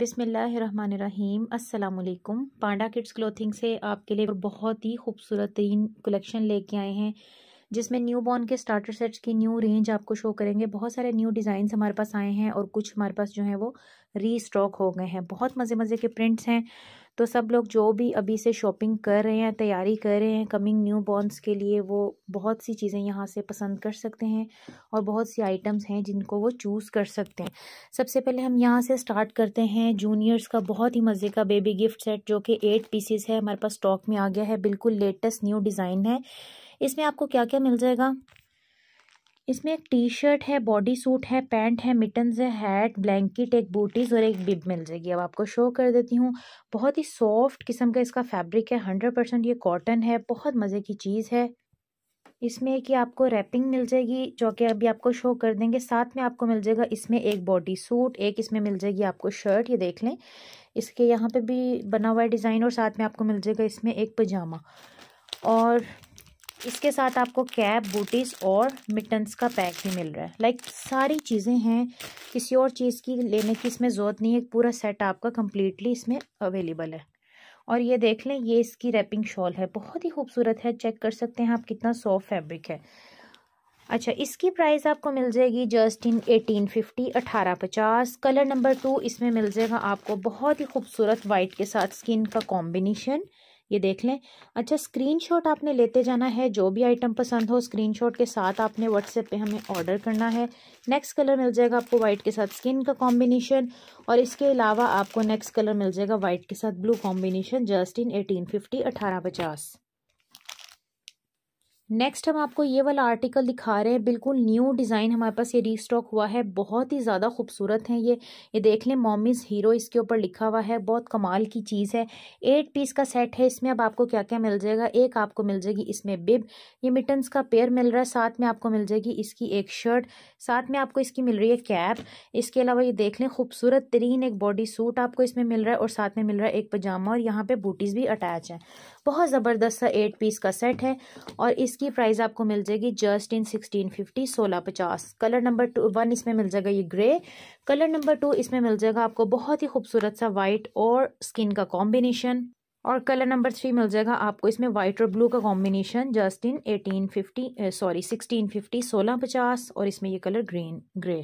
बिसमीम् अल्लाम पांडा kids clothing से आपके लिए बहुत ही खूबसूरत तरीन कलेक्शन लेके आए हैं जिसमें न्यू बॉर्न के स्टार्टर सेट्स की न्यू रेंज आपको शो करेंगे बहुत सारे न्यू डिज़ाइंस हमारे पास आए हैं और कुछ हमारे पास जो है वो री स्टॉक हो गए हैं बहुत मज़े मज़े के प्रिंट्स हैं तो सब लोग जो भी अभी से शॉपिंग कर रहे हैं तैयारी कर रहे हैं कमिंग न्यू बॉर्नस के लिए वो बहुत सी चीज़ें यहाँ से पसंद कर सकते हैं और बहुत सी आइटम्स हैं जिनको वो चूज़ कर सकते हैं सबसे पहले हम यहाँ से स्टार्ट करते हैं जूनियर्स का बहुत ही मज़े का बेबी गिफ्ट सेट जो कि एट पीसीस है हमारे पास स्टॉक में आ गया है बिल्कुल लेटेस्ट न्यू डिज़ाइन है इसमें आपको क्या क्या मिल जाएगा इसमें एक टी शर्ट है बॉडी सूट है पैंट है मिटन्स है हैट ब्लैंकेट एक बूटीज़ और एक बिब मिल जाएगी अब आपको शो कर देती हूँ बहुत ही सॉफ्ट किस्म का इसका फैब्रिक है हंड्रेड परसेंट ये कॉटन है बहुत मज़े की चीज़ है इसमें कि आपको रैपिंग मिल जाएगी जो कि अभी आपको शो कर देंगे साथ में आपको मिल जाएगा इसमें एक बॉडी सूट एक इसमें मिल जाएगी आपको शर्ट ये देख लें इसके यहाँ पर भी बना हुआ है डिज़ाइन और साथ में आपको मिल जाएगा इसमें एक पजामा और इसके साथ आपको कैप बूटीज और मिटन्स का पैक भी मिल रहा है लाइक सारी चीज़ें हैं किसी और चीज़ की लेने की इसमें ज़रूरत नहीं है पूरा सेट आपका कम्प्लीटली इसमें अवेलेबल है और ये देख लें ये इसकी रैपिंग शॉल है बहुत ही खूबसूरत है चेक कर सकते हैं आप कितना सॉफ्ट फैब्रिक है अच्छा इसकी प्राइस आपको मिल जाएगी जस्ट इन एटीन फिफ्टी अठारह पचास कलर नंबर टू इसमें मिल जाएगा आपको बहुत ही खूबसूरत वाइट के साथ स्किन का कॉम्बिनेशन ये देख लें अच्छा स्क्रीनशॉट आपने लेते जाना है जो भी आइटम पसंद हो स्क्रीनशॉट के साथ आपने व्हाट्सएप पे हमें ऑर्डर करना है नेक्स्ट कलर मिल जाएगा आपको वाइट के साथ स्किन का कॉम्बिनेशन और इसके अलावा आपको नेक्स्ट कलर मिल जाएगा वाइट के साथ blue combination just in eighteen fifty अठारह पचास नेक्स्ट हम आपको ये वाला आर्टिकल दिखा रहे हैं बिल्कुल न्यू डिज़ाइन हमारे पास ये रीस्टॉक हुआ है बहुत ही ज़्यादा खूबसूरत है ये ये देख लें मॉमीज़ हीरो इसके ऊपर लिखा हुआ है बहुत कमाल की चीज़ है एट पीस का सेट है इसमें अब आपको क्या क्या मिल जाएगा एक आपको मिल जाएगी इसमें बिब ये मिटन्स का पेयर मिल रहा है साथ में आपको मिल जाएगी इसकी एक शर्ट साथ में आपको इसकी मिल रही है कैप इसके अलावा ये देख लें खूबसूरत तरीन एक बॉडी सूट आपको इसमें मिल रहा है और साथ में मिल रहा है एक पजामा और यहाँ पर बूटीज़ भी अटैच है बहुत ज़बरदस्त सा एट पीस का सेट है और इसकी इसकी प्राइस आपको मिल जाएगी जस्ट इन सिक्सटीन फिफ्टी सोलह पचास कलर नंबर टू वन इसमें मिल जाएगा ये ग्रे कलर नंबर टू इसमें मिल जाएगा आपको बहुत ही खूबसूरत सा वाइट और स्किन का कॉम्बिनेशन और कलर नंबर थ्री मिल जाएगा आपको इसमें वाइट और ब्लू का combination just in eighteen fifty sorry sixteen fifty सोलह पचास और इसमें ये कलर ग्रीन ग्रे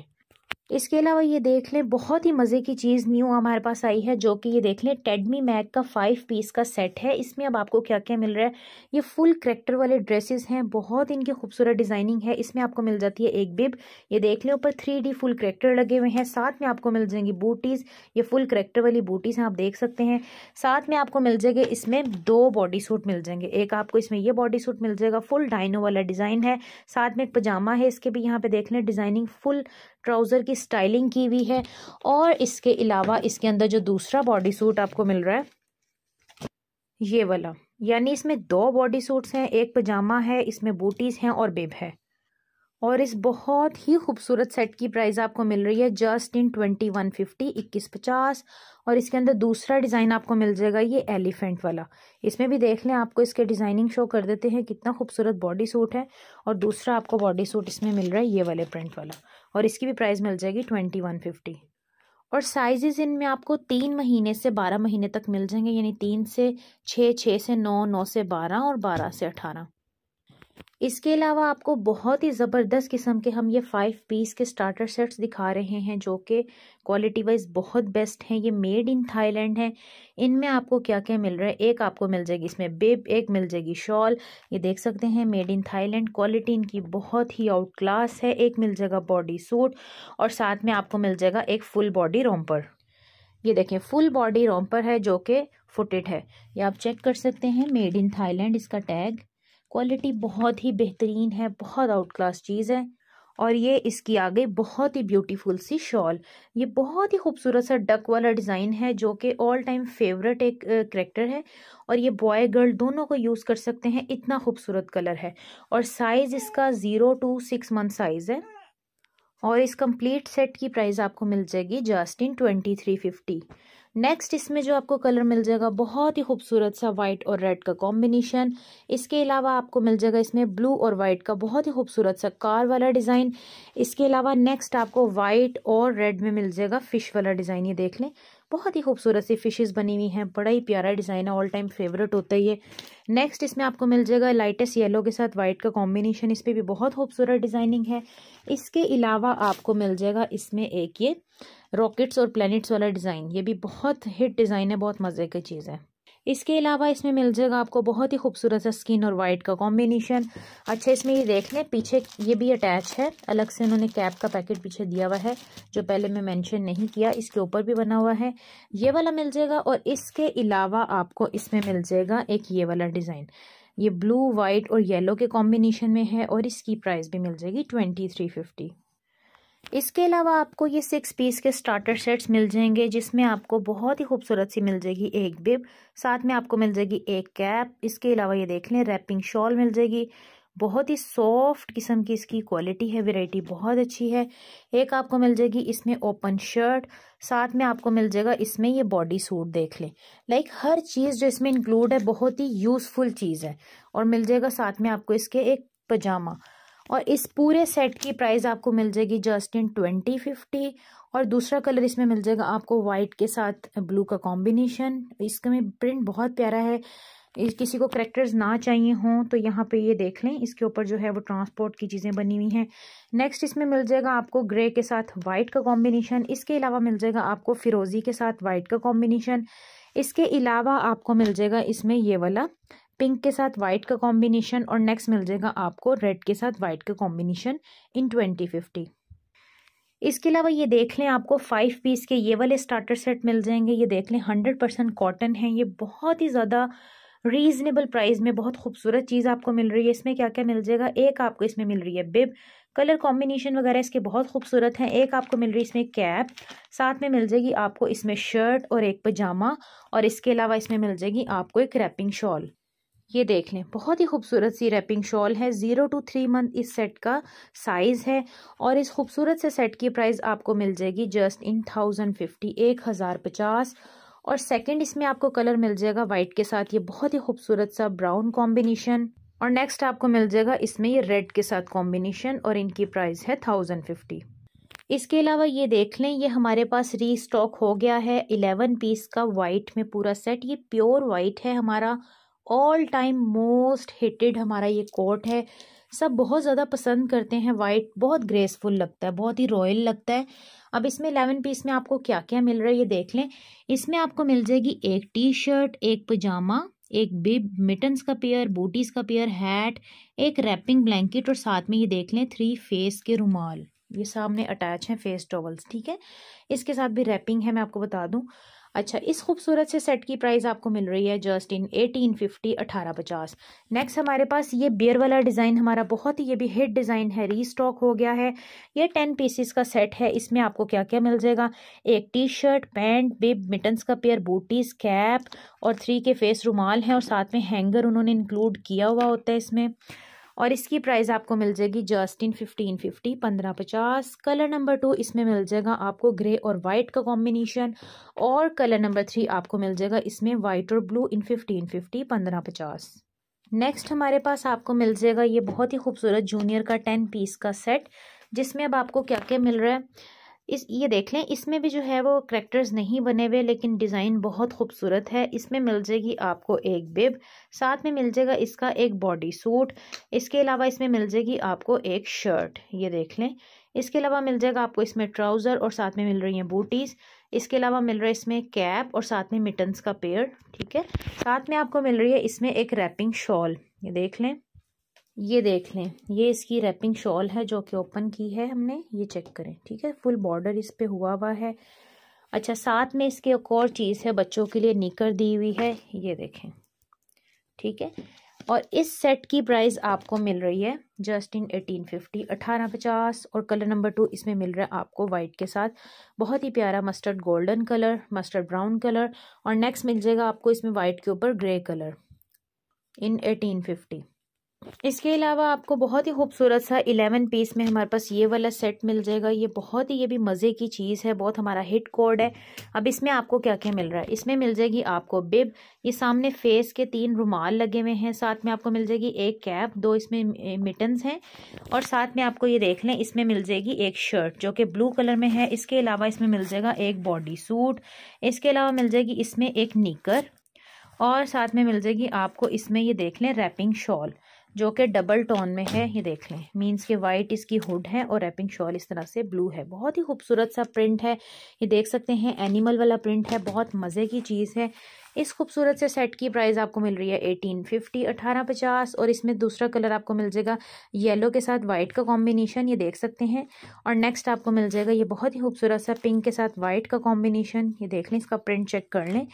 इसके अलावा ये देख लें बहुत ही मज़े की चीज़ न्यू हमारे पास आई है जो कि ये देख लें टेडमी मैक का फाइव पीस का सेट है इसमें अब आपको क्या क्या मिल रहा है ये फुल करेक्टर वाले ड्रेसेस हैं बहुत इनकी खूबसूरत डिज़ाइनिंग है इसमें आपको मिल जाती है एक बिब ये देख लें ऊपर थ्री डी फुल करेक्टर लगे हुए हैं साथ में आपको मिल जाएंगी बूटीज़ ये फुल करेक्टर वाली बूटीज़ हैं आप देख सकते हैं साथ में आपको मिल जाएंगे इसमें दो बॉडी सूट मिल जाएंगे एक आपको इसमें यह बॉडी सूट मिल जाएगा फुल डाइनो वाला डिज़ाइन है साथ में एक पजामा है इसके भी यहाँ पर देख लें डिज़ाइनिंग फुल ट्राउज़र की स्टाइलिंग की हुई है और इसके अलावा इसके अंदर जो दूसरा बॉडी सूट आपको मिल रहा है ये वाला यानी इसमें दो बॉडी सूट्स हैं एक पजामा है इसमें बूटीज़ हैं और बेब है और इस बहुत ही खूबसूरत सेट की प्राइस आपको मिल रही है just in twenty one fifty इक्कीस पचास और इसके अंदर दूसरा डिज़ाइन आपको मिल जाएगा ये एलिफेंट वाला इसमें भी देख लें आपको इसके डिज़ाइनिंग शो कर देते हैं कितना खूबसूरत बॉडी सूट है और दूसरा आपको बॉडी सूट इसमें मिल रहा है ये वाले प्रिंट वाला और इसकी भी प्राइस मिल जाएगी ट्वेंटी वन फिफ्टी और साइजेस इनमें आपको तीन महीने से बारह महीने तक मिल जाएंगे यानी तीन से छः छः से नौ नौ से बारह और बारह से अठारह इसके अलावा आपको बहुत ही ज़बरदस्त किस्म के हम ये फ़ाइव पीस के स्टार्टर सेट्स दिखा रहे हैं जो कि क्वालिटी वाइज बहुत बेस्ट हैं ये मेड इन थाईलैंड हैं इनमें आपको क्या क्या मिल रहा है एक आपको मिल जाएगी इसमें बेब एक मिल जाएगी शॉल ये देख सकते हैं मेड इन थाईलैंड क्वालिटी इनकी बहुत ही आउट क्लास है एक मिल जाएगा बॉडी सूट और साथ में आपको मिल जाएगा एक फुल बॉडी रोमपर ये देखें फुल बॉडी रोमपर है जो कि फुटेड है ये आप चेक कर सकते हैं मेड इन थाईलैंड इसका टैग क्वालिटी बहुत ही बेहतरीन है बहुत आउट क्लास चीज़ है और ये इसकी आगे बहुत ही ब्यूटीफुल सी शॉल ये बहुत ही खूबसूरत सा डक वाला डिज़ाइन है जो कि ऑल टाइम फेवरेट एक करेक्टर है और ये बॉय गर्ल दोनों को यूज़ कर सकते हैं इतना खूबसूरत कलर है और साइज़ इसका zero to six month size है और इस कंप्लीट सेट की प्राइस आपको मिल जाएगी just in twenty three fifty next इसमें जो आपको कलर मिल जाएगा बहुत ही खूबसूरत सा वाइट और रेड का कॉम्बिनेशन इसके अलावा आपको मिल जाएगा इसमें ब्लू और वाइट का बहुत ही खूबसूरत सा कार वाला डिज़ाइन इसके अलावा नेक्स्ट आपको वाइट और रेड में मिल जाएगा फ़िश वाला डिज़ाइन ये देख लें बहुत ही खूबसूरत सी फिशेज बनी हुई हैं बड़ा ही प्यारा डिज़ाइन है ऑल टाइम फेवरेट होता ही है नेक्स्ट इसमें आपको मिल जाएगा लाइटेस्ट येलो के साथ वाइट का कॉम्बिनेशन इस पर भी बहुत खूबसूरत डिज़ाइनिंग है इसके अलावा आपको मिल जाएगा इसमें एक ये रॉकेट्स और प्लैनेट्स वाला डिज़ाइन ये भी बहुत हिट डिज़ाइन है बहुत मज़े की चीज़ है इसके अलावा इसमें मिल जाएगा आपको बहुत ही खूबसूरत सा स्किन और वाइट का कॉम्बिनेशन अच्छा इसमें ये देख लें पीछे ये भी अटैच है अलग से उन्होंने कैप का पैकेट पीछे दिया हुआ है जो पहले मैं मेंशन नहीं किया इसके ऊपर भी बना हुआ है ये वाला मिल जाएगा और इसके अलावा आपको इसमें मिल जाएगा एक ये वाला डिज़ाइन ये ब्लू वाइट और येलो के कॉम्बिनेशन में है और इसकी प्राइस भी मिल जाएगी ट्वेंटी थ्री फिफ्टी इसके अलावा आपको ये सिक्स पीस के स्टार्टर सेट्स मिल जाएंगे जिसमें आपको बहुत ही खूबसूरत सी मिल जाएगी एक बिब साथ में आपको मिल जाएगी एक कैप इसके अलावा ये देख लें रैपिंग शॉल मिल जाएगी बहुत ही सॉफ्ट किस्म की इसकी क्वालिटी है वेराइटी बहुत अच्छी है एक आपको मिल जाएगी इसमें ओपन शर्ट साथ में आपको मिल जाएगा इसमें ये बॉडी सूट देख लें लाइक हर चीज़ जो इसमें इंक्लूड है बहुत ही यूज़फुल चीज़ है और मिल जाएगा साथ में आपको इसके एक पजामा और इस पूरे सेट की प्राइस आपको मिल जाएगी जस्ट इन ट्वेंटी फिफ्टी और दूसरा कलर इसमें मिल जाएगा आपको वाइट के साथ ब्लू का कॉम्बिनेशन इसमें प्रिंट बहुत प्यारा है किसी को करेक्टर्स ना चाहिए हों तो यहाँ पे ये देख लें इसके ऊपर जो है वो ट्रांसपोर्ट की चीज़ें बनी हुई हैं नेक्स्ट इसमें मिल जाएगा आपको ग्रे के साथ वाइट का कॉम्बिनेशन इसके अलावा मिल जाएगा आपको फिरोजी के साथ वाइट का कॉम्बिनेशन इसके अलावा आपको मिल जाएगा इसमें ये वाला पिंक के साथ वाइट का कॉम्बिनेशन और नेक्स्ट मिल जाएगा आपको रेड के साथ वाइट का कॉम्बिनेशन इन ट्वेंटी फिफ्टी इसके अलावा ये देख लें आपको फाइव पीस के ये वाले स्टार्टर सेट मिल जाएंगे ये देख लें हंड्रेड परसेंट कॉटन है ये बहुत ही ज़्यादा रीज़नेबल प्राइस में बहुत खूबसूरत चीज़ आपको मिल रही है इसमें क्या क्या मिल जाएगा एक आपको इसमें मिल रही है बिब कलर कॉम्बिनेशन वगैरह इसके बहुत खूबसूरत हैं एक आपको मिल रही है इसमें कैप साथ में मिल जाएगी आपको इसमें शर्ट और एक पजामा और इसके अलावा इसमें मिल जाएगी आपको एक रैपिंग शॉल ये देख लें बहुत ही खूबसूरत सी रैपिंग शॉल है ज़ीरो टू थ्री मंथ इस सेट का साइज़ है और इस खूबसूरत से सेट की प्राइस आपको मिल जाएगी जस्ट इन थाउजेंड फिफ्टी एक हज़ार पचास और सेकंड इसमें आपको कलर मिल जाएगा वाइट के साथ ये बहुत ही खूबसूरत सा ब्राउन कॉम्बिनेशन और नेक्स्ट आपको मिल जाएगा इसमें ये रेड के साथ कॉम्बिनेशन और इनकी प्राइस है थाउजेंड फिफ्टी इसके अलावा ये देख लें ये हमारे पास री स्टॉक हो गया है इलेवन पीस का वाइट में पूरा सेट ये प्योर वाइट है हमारा ऑल टाइम मोस्ट हिटेड हमारा ये कोट है सब बहुत ज़्यादा पसंद करते हैं वाइट बहुत ग्रेसफुल लगता है बहुत ही रॉयल लगता है अब इसमें एलेवन पीस में आपको क्या क्या मिल रहा है ये देख लें इसमें आपको मिल जाएगी एक टी शर्ट एक पजामा एक बिब मिटन्स का पेयर बूटीज़ का पेयर हैट एक रैपिंग ब्लैंकेट और साथ में ये देख लें थ्री फेस के रुमाल ये सामने अटैच हैं फेस टॉवल्स ठीक है इसके साथ भी रैपिंग है मैं आपको बता दूँ अच्छा इस खूबसूरत से सेट की प्राइस आपको मिल रही है जस्ट इन एटीन फिफ्टी अठारह पचास नेक्स्ट हमारे पास ये बियर वाला डिज़ाइन हमारा बहुत ही ये भी हिट डिज़ाइन है रीस्टॉक हो गया है ये टेन पीसीस का सेट है इसमें आपको क्या क्या मिल जाएगा एक T shirt pant bib mittens का पेयर बूटीज कैप और थ्री के फेस रुमाल हैं और साथ में हैंगर उन्होंने इंक्लूड किया हुआ होता है इसमें और इसकी प्राइस आपको मिल जाएगी जस्ट इन फिफ्टीन फिफ्टी पंद्रह पचास कलर नंबर टू इसमें मिल जाएगा आपको ग्रे और वाइट का कॉम्बिनेशन और कलर नंबर थ्री आपको मिल जाएगा इसमें वाइट और ब्लू इन फिफ्टीन फिफ्टी पंद्रह पचास नेक्स्ट हमारे पास आपको मिल जाएगा ये बहुत ही खूबसूरत जूनियर का टेन पीस का सेट जिसमें अब आपको क्या क्या मिल रहा है इस ये देख लें इसमें भी जो है वो करेक्टर्स नहीं बने हुए लेकिन डिज़ाइन बहुत खूबसूरत है इसमें मिल जाएगी आपको एक बिब साथ में मिल जाएगा इसका एक बॉडी सूट इसके अलावा इसमें मिल जाएगी आपको एक शर्ट ये देख लें इसके अलावा मिल जाएगा आपको इसमें ट्राउज़र और साथ में मिल रही हैं बूटीज़ इसके अलावा मिल रहा है इसमें कैप और साथ में मिटन्स का पेयर ठीक है साथ में आपको मिल रही है इसमें एक रैपिंग शॉल ये देख लें ये देख लें ये इसकी रैपिंग शॉल है जो कि ओपन की है हमने ये चेक करें ठीक है फुल बॉर्डर इस पर हुआ हुआ है अच्छा साथ में इसके एक और चीज़ है बच्चों के लिए निकर दी हुई है ये देखें ठीक है और इस सेट की प्राइस आपको मिल रही है जस्ट इन एटीन फिफ्टी अठारह पचास और कलर नंबर टू इसमें मिल रहा है आपको वाइट के साथ बहुत ही प्यारा mustard golden colour mustard brown colour और नेक्स्ट मिल जाएगा आपको इसमें वाइट के ऊपर grey colour in eighteen fifty इसके अलावा आपको बहुत ही खूबसूरत सा इलेवन पीस में हमारे पास ये वाला सेट मिल जाएगा ये बहुत ही ये भी मज़े की चीज़ है बहुत हमारा हिट कोड है अब इसमें आपको क्या क्या मिल रहा है इसमें मिल जाएगी आपको बिब ये सामने फेस के तीन रुमाल लगे हुए हैं साथ में आपको मिल जाएगी एक कैप दो इसमें मिटन्स हैं और साथ में आपको ये देख लें इसमें मिल जाएगी एक शर्ट जो कि ब्लू कलर में है इसके अलावा इसमें मिल जाएगा एक बॉडी सूट इसके अलावा मिल जाएगी इसमें एक निकर और साथ में मिल जाएगी आपको इसमें ये देख लें रैपिंग शॉल जो कि डबल टोन में है ये देख लें मीन्स के वाइट इसकी हुड है और रैपिंग शॉल इस तरह से ब्लू है बहुत ही खूबसूरत सा प्रिंट है ये देख सकते हैं एनिमल वाला प्रिंट है बहुत मज़े की चीज़ है इस खूबसूरत से सेट की प्राइस आपको मिल रही है एटीन फिफ्टी अठारह पचास और इसमें दूसरा कलर आपको मिल जाएगा येलो के साथ वाइट का कॉम्बिनेशन ये देख सकते हैं और नेक्स्ट आपको मिल जाएगा ये बहुत ही खूबसूरत सा पिंक के साथ वाइट का कॉम्बिनेशन ये देख लें इसका प्रिंट चेक कर लें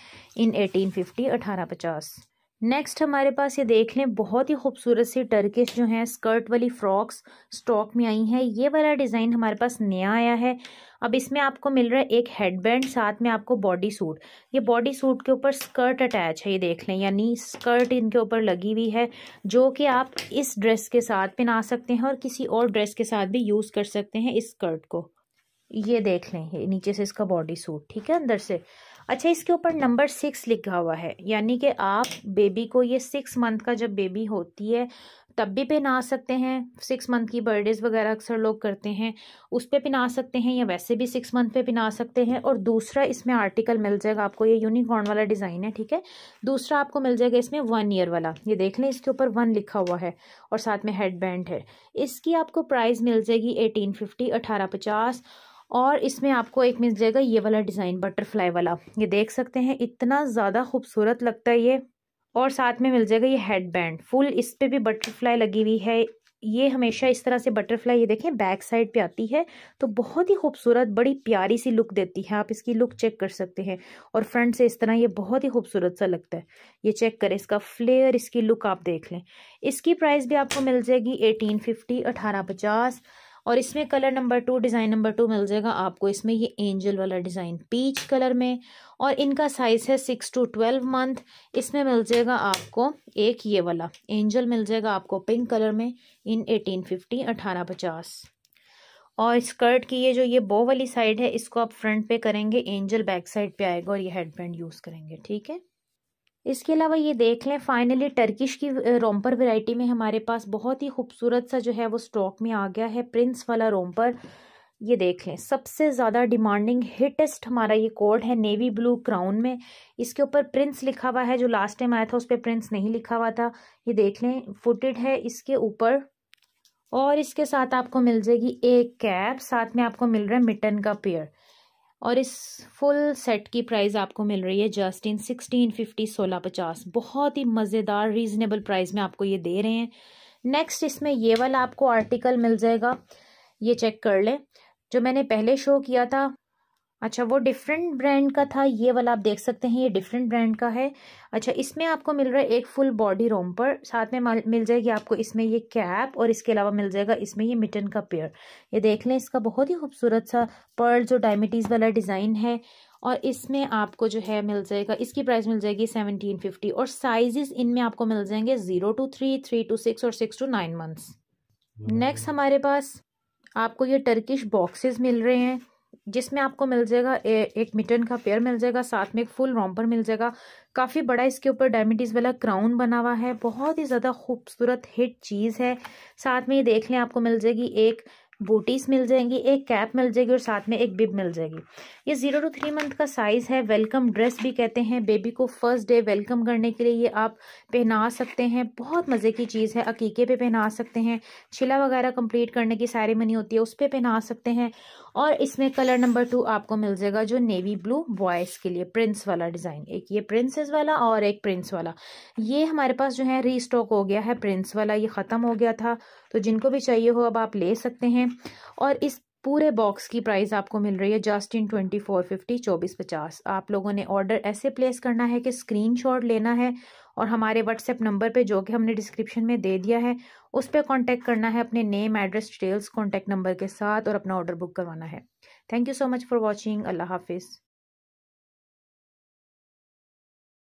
इन एटीन फिफ्टी अठारह पचास नेक्स्ट हमारे पास ये देख लें बहुत ही खूबसूरत सी टर्किश जो है स्कर्ट वाली फ्रॉक्स स्टॉक में आई हैं ये वाला डिज़ाइन हमारे पास नया आया है अब इसमें आपको मिल रहा है एक हेडबैंड साथ में आपको बॉडी सूट ये बॉडी सूट के ऊपर स्कर्ट अटैच है ये देख लें यानी स्कर्ट इनके ऊपर लगी हुई है जो कि आप इस ड्रेस के साथ पहना सकते हैं और किसी और ड्रेस के साथ भी यूज़ कर सकते हैं इस स्कर्ट को ये देख लें ये नीचे से इसका बॉडी सूट ठीक है अंदर से अच्छा इसके ऊपर नंबर सिक्स लिखा हुआ है यानी कि आप बेबी को ये सिक्स मंथ का जब बेबी होती है तब भी पहना सकते हैं सिक्स मंथ की बर्थडेज वगैरह अक्सर लोग करते हैं उस पर पहना सकते हैं या वैसे भी सिक्स मंथ पे पहना सकते हैं और दूसरा इसमें आर्टिकल मिल जाएगा आपको ये यूनिकॉर्न वाला डिज़ाइन है ठीक है दूसरा आपको मिल जाएगा इसमें वन ईयर वाला ये देख लें इसके ऊपर वन लिखा हुआ है और साथ में हेड बैंड है इसकी आपको प्राइस मिल जाएगी एटीन फिफ्टी अठारह पचास और इसमें आपको एक मिल जाएगा ये वाला डिज़ाइन बटरफ्लाई वाला ये देख सकते हैं इतना ज़्यादा खूबसूरत लगता है ये और साथ में मिल जाएगा ये हेड बैंड फुल इस पर भी बटरफ्लाई लगी हुई है ये हमेशा इस तरह से बटरफ्लाई ये देखें बैक साइड पे आती है तो बहुत ही खूबसूरत बड़ी प्यारी सी लुक देती है आप इसकी लुक चेक कर सकते हैं और फ्रंट से इस तरह ये बहुत ही खूबसूरत सा लगता है ये चेक करें इसका फ्लेयर इसकी लुक आप देख लें इसकी प्राइस भी आपको मिल जाएगी एटीन फिफ्टी अठारह पचास और इसमें colour number two design number two मिल जाएगा आपको इसमें ये एंजल वाला डिज़ाइन पीच कलर में और इनका साइज़ है सिक्स टू ट्वेल्व मंथ इसमें मिल जाएगा आपको एक ये वाला एंजल मिल जाएगा आपको पिंक कलर में इन एटीन फिफ्टी अठारह पचास और स्कर्ट की ये जो ये बो वाली साइड है इसको आप फ्रंट पे करेंगे एंजल बैक साइड पे आएगा और ये हेडबैंड यूज़ करेंगे ठीक है इसके अलावा ये देख लें फाइनली टर्किश की रोमपर वैरायटी में हमारे पास बहुत ही खूबसूरत सा जो है वो स्टॉक में आ गया है प्रिंस वाला रोमपर ये देख लें सबसे ज़्यादा डिमांडिंग हिटेस्ट हमारा ये कोड है नेवी ब्लू क्राउन में इसके ऊपर प्रिंस लिखा हुआ है जो लास्ट टाइम आया था उस पर प्रिंस नहीं लिखा हुआ था ये देख लें फुटेड है इसके ऊपर और इसके साथ आपको मिल जाएगी एक कैप साथ में आपको मिल रहा है मिटन का पेयर और इस फुल सेट की प्राइस आपको मिल रही है जस्ट इन सिक्सटीन फिफ्टी सोलह पचास बहुत ही मज़ेदार रीज़नेबल प्राइस में आपको ये दे रहे हैं नेक्स्ट इसमें ये वाला आपको आर्टिकल मिल जाएगा ये चेक कर लें जो मैंने पहले शो किया था अच्छा वो डिफरेंट ब्रांड का था ये वाला आप देख सकते हैं ये डिफरेंट ब्रांड का है अच्छा इसमें आपको मिल रहा है एक फुल बॉडी रोमपर साथ में मिल जाएगी आपको इसमें ये कैप और इसके अलावा मिल जाएगा इसमें ये मिटन का पेयर ये देख लें इसका बहुत ही खूबसूरत सा पर्ल जो डायमिटीज़ वाला डिज़ाइन है और इसमें आपको जो है मिल जाएगा इसकी प्राइस मिल जाएगी सेवनटीन फिफ्टी और साइजेस इनमें आपको मिल जाएंगे zero to three three to six और six to nine months next हमारे पास आपको ये टर्किश बॉक्सेस मिल रहे हैं जिसमें आपको मिल जाएगा ए, एक मिटन का पेयर मिल जाएगा साथ में एक फुल रॉम्पर मिल जाएगा काफ़ी बड़ा इसके ऊपर डायमेटिस वाला क्राउन बना हुआ है बहुत ही ज़्यादा खूबसूरत हिट चीज़ है साथ में ये देख लें आपको मिल जाएगी एक बूटीज मिल जाएंगी एक कैप मिल जाएगी और साथ में एक बिब मिल जाएगी ये ज़ीरो टू थ्री मंथ का साइज़ है वेलकम ड्रेस भी कहते हैं बेबी को फर्स्ट डे वेलकम करने के लिए ये आप पहना सकते हैं बहुत मज़े की चीज़ है अकीके पे पहना सकते हैं छिला वगैरह कंप्लीट करने की सेरेमनी होती है उस पर पहना सकते हैं और इसमें कलर नंबर टू आपको मिल जाएगा जो नेवी ब्लू बॉयज़ के लिए प्रिंस वाला डिज़ाइन एक ये प्रिंसेस वाला और एक प्रिंस वाला ये हमारे पास जो है रीस्टॉक हो गया है प्रिंस वाला ये ख़त्म हो गया था तो जिनको भी चाहिए हो अब आप ले सकते हैं और इस पूरे बॉक्स की प्राइस आपको मिल रही है just in twenty four fifty चौबीस पचास आप लोगों ने ऑर्डर ऐसे प्लेस करना है कि स्क्रीनशॉट लेना है और हमारे व्हाट्सएप नंबर पे जो कि हमने डिस्क्रिप्शन में दे दिया है उस पर कॉन्टैक्ट करना है अपने name address details contact number के साथ और अपना ऑर्डर बुक करवाना है thank you so much for watching अल्लाह हाफिज़